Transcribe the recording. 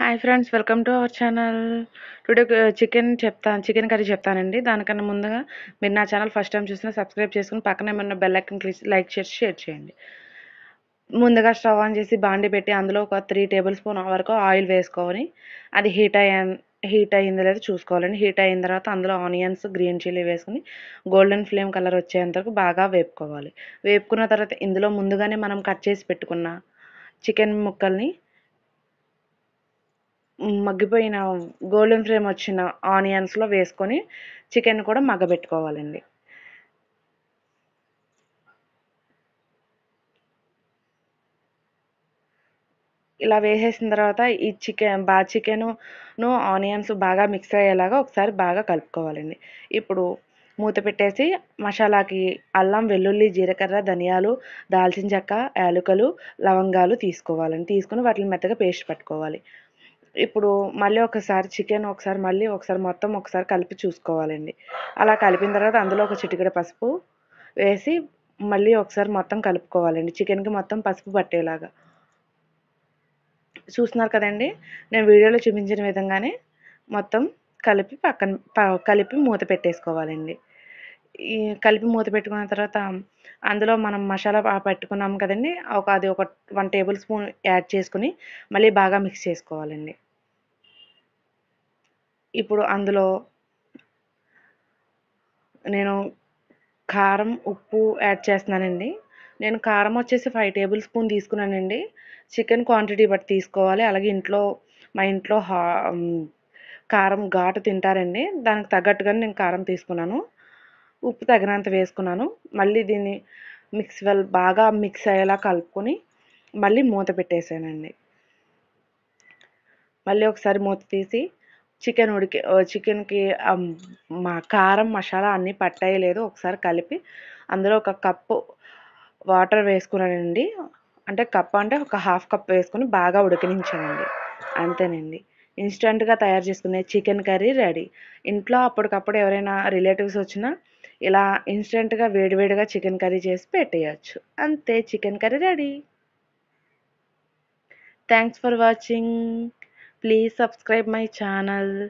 hi friends welcome to our channel today chicken చెప్తాను chicken curry చెప్తానండి దానికన్నా ముందుగా మీరు నా ఛానల్ ఫస్ట్ టైం చూసినా సబ్స్క్రైబ్ చేసుకుని పక్కనే ఏమన్నా బెల్ ఐకన్ లైక్ చేసి షేర్ చేయండి ముందుగా స్టవ్ ఆన్ చేసి బాండి పెట్టి అందులో ఒక త్రీ టేబుల్ స్పూన్ వరకు ఆయిల్ వేసుకొని అది హీట్ అయ్యా హీట్ అయ్యింది లేదా చూసుకోవాలండి హీట్ అయిన తర్వాత అందులో ఆనియన్స్ గ్రీన్ చిల్లీ వేసుకుని గోల్డెన్ ఫ్లేమ్ కలర్ వచ్చేంత వరకు బాగా వేపుకోవాలి వేపుకున్న తర్వాత ఇందులో ముందుగానే మనం కట్ చేసి పెట్టుకున్న చికెన్ ముక్కల్ని మగ్గిపోయిన గోల్డెన్ ఫ్లేమ్ వచ్చిన ఆనియన్స్లో వేసుకొని చికెన్ కూడా మగ్గబెట్టుకోవాలండి ఇలా వేసేసిన తర్వాత ఈ చికెన్ బా చికెను ఆనియన్స్ బాగా మిక్స్ అయ్యేలాగా ఒకసారి బాగా కలుపుకోవాలండి ఇప్పుడు మూత పెట్టేసి మసాలాకి అల్లం వెల్లుల్లి జీలకర్ర ధనియాలు దాల్చిన చెక్క యాలకులు లవంగాలు తీసుకోవాలండి తీసుకుని వాటిని మెత్తగా పేస్ట్ పెట్టుకోవాలి ఇప్పుడు మళ్ళీ ఒకసారి చికెన్ ఒకసారి మళ్ళీ ఒకసారి మొత్తం ఒకసారి కలిపి చూసుకోవాలండి అలా కలిపిన తర్వాత అందులో ఒక చిటికెడ పసుపు వేసి మళ్ళీ ఒకసారి మొత్తం కలుపుకోవాలండి చికెన్కి మొత్తం పసుపు పట్టేలాగా చూస్తున్నారు కదండి నేను వీడియోలో చూపించిన విధంగానే మొత్తం కలిపి పక్కన కలిపి మూత పెట్టేసుకోవాలండి ఈ కలిపి మూత పెట్టుకున్న తర్వాత అందులో మనం మసాలా పెట్టుకున్నాం కదండి ఒక అది ఒక వన్ టేబుల్ స్పూన్ యాడ్ చేసుకుని మళ్ళీ బాగా మిక్స్ చేసుకోవాలండి ఇప్పుడు అందులో నేను కారం ఉప్పు యాడ్ చేస్తున్నానండి నేను కారం వచ్చేసి ఫైవ్ టేబుల్ స్పూన్ తీసుకున్నానండి చికెన్ క్వాంటిటీ బట్టి తీసుకోవాలి అలాగే ఇంట్లో మా ఇంట్లో కారం ఘాటు తింటారండి దానికి తగ్గట్టుగానే నేను కారం తీసుకున్నాను ఉప్పు తగినంత వేసుకున్నాను మళ్ళీ దీన్ని మిక్స్ వెల్ బాగా మిక్స్ అయ్యేలా కలుపుకొని మళ్ళీ మూత పెట్టేసానండి మళ్ళీ ఒకసారి మూత తీసి చికెన్ ఉడికి చికెన్కి మా కారం మసాలా అన్నీ పట్టేయలేదు ఒకసారి కలిపి అందులో ఒక కప్పు వాటర్ వేసుకున్నానండి అంటే కప్ అంటే ఒక హాఫ్ కప్ వేసుకుని బాగా ఉడికినించానండి అంతేనండి ఇన్స్టెంట్గా తయారు చేసుకునే చికెన్ కర్రీ రెడీ ఇంట్లో అప్పటికప్పుడు ఎవరైనా రిలేటివ్స్ వచ్చినా ఇలా ఇన్స్టెంట్గా వేడివేడిగా చికెన్ కర్రీ చేసి పెట్టేయచ్చు అంతే chicken curry ready thanks for watching please subscribe my channel